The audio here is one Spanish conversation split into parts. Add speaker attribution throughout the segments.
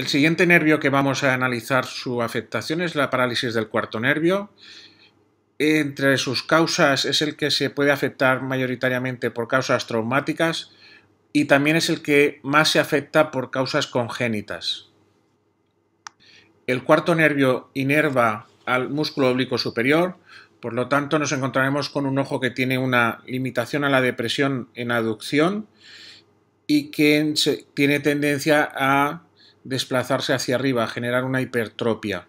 Speaker 1: El siguiente nervio que vamos a analizar su afectación es la parálisis del cuarto nervio. Entre sus causas es el que se puede afectar mayoritariamente por causas traumáticas y también es el que más se afecta por causas congénitas. El cuarto nervio inerva al músculo oblicuo superior, por lo tanto nos encontraremos con un ojo que tiene una limitación a la depresión en aducción y que tiene tendencia a desplazarse hacia arriba, generar una hipertropia.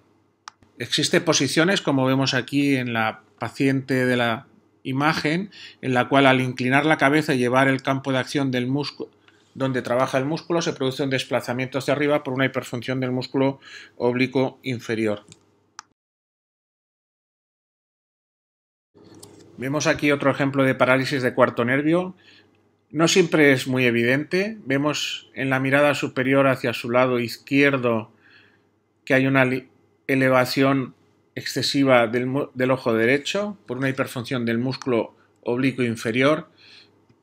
Speaker 1: Existen posiciones, como vemos aquí en la paciente de la imagen, en la cual al inclinar la cabeza y llevar el campo de acción del músculo, donde trabaja el músculo, se produce un desplazamiento hacia arriba por una hiperfunción del músculo oblicuo inferior. Vemos aquí otro ejemplo de parálisis de cuarto nervio, no siempre es muy evidente. Vemos en la mirada superior hacia su lado izquierdo que hay una elevación excesiva del, ojo derecho por una hiperfunción del músculo oblicuo inferior,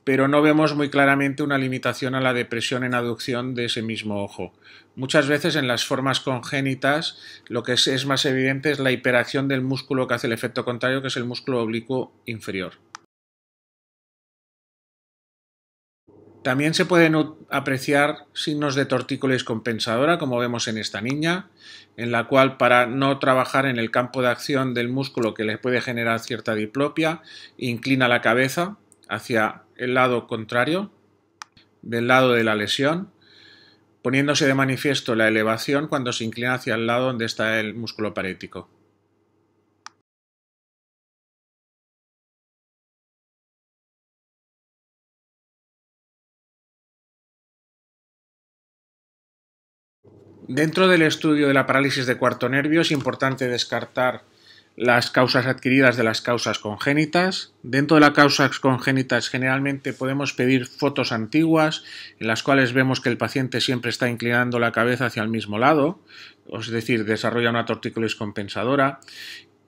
Speaker 1: pero no vemos muy claramente una limitación a la depresión en aducción de ese mismo ojo. Muchas veces en las formas congénitas lo que es, es más evidente es la hiperacción del músculo que hace el efecto contrario, que es el músculo oblicuo inferior. También se pueden apreciar signos de tortícolis compensadora, como vemos en esta niña, en la cual para no trabajar en el campo de acción del músculo que le puede generar cierta diplopia, inclina la cabeza hacia el lado contrario, del lado de la lesión, poniéndose de manifiesto la elevación cuando se inclina hacia el lado donde está el músculo parético. Dentro del estudio de la parálisis de cuarto nervio es importante descartar las causas adquiridas de las causas congénitas. Dentro de las causas congénitas generalmente podemos pedir fotos antiguas en las cuales vemos que el paciente siempre está inclinando la cabeza hacia el mismo lado, es decir, desarrolla una tortícolis compensadora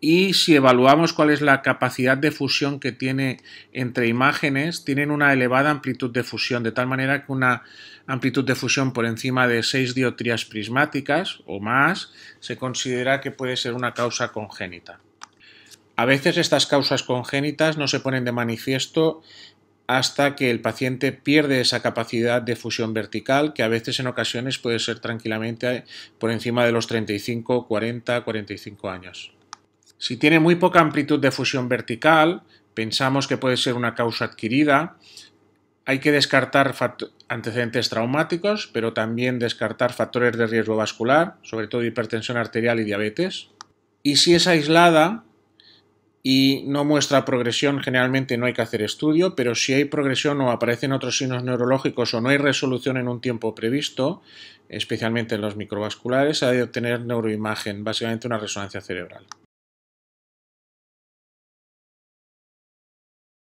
Speaker 1: y si evaluamos cuál es la capacidad de fusión que tiene entre imágenes, tienen una elevada amplitud de fusión, de tal manera que una amplitud de fusión por encima de 6 diotrías prismáticas o más se considera que puede ser una causa congénita. A veces estas causas congénitas no se ponen de manifiesto hasta que el paciente pierde esa capacidad de fusión vertical, que a veces en ocasiones puede ser tranquilamente por encima de los 35, 40, 45 años. Si tiene muy poca amplitud de fusión vertical, pensamos que puede ser una causa adquirida. Hay que descartar antecedentes traumáticos, pero también descartar factores de riesgo vascular, sobre todo hipertensión arterial y diabetes. Y si es aislada y no muestra progresión, generalmente no hay que hacer estudio, pero si hay progresión o aparecen otros signos neurológicos o no hay resolución en un tiempo previsto, especialmente en los microvasculares, ha de obtener neuroimagen, básicamente una resonancia cerebral.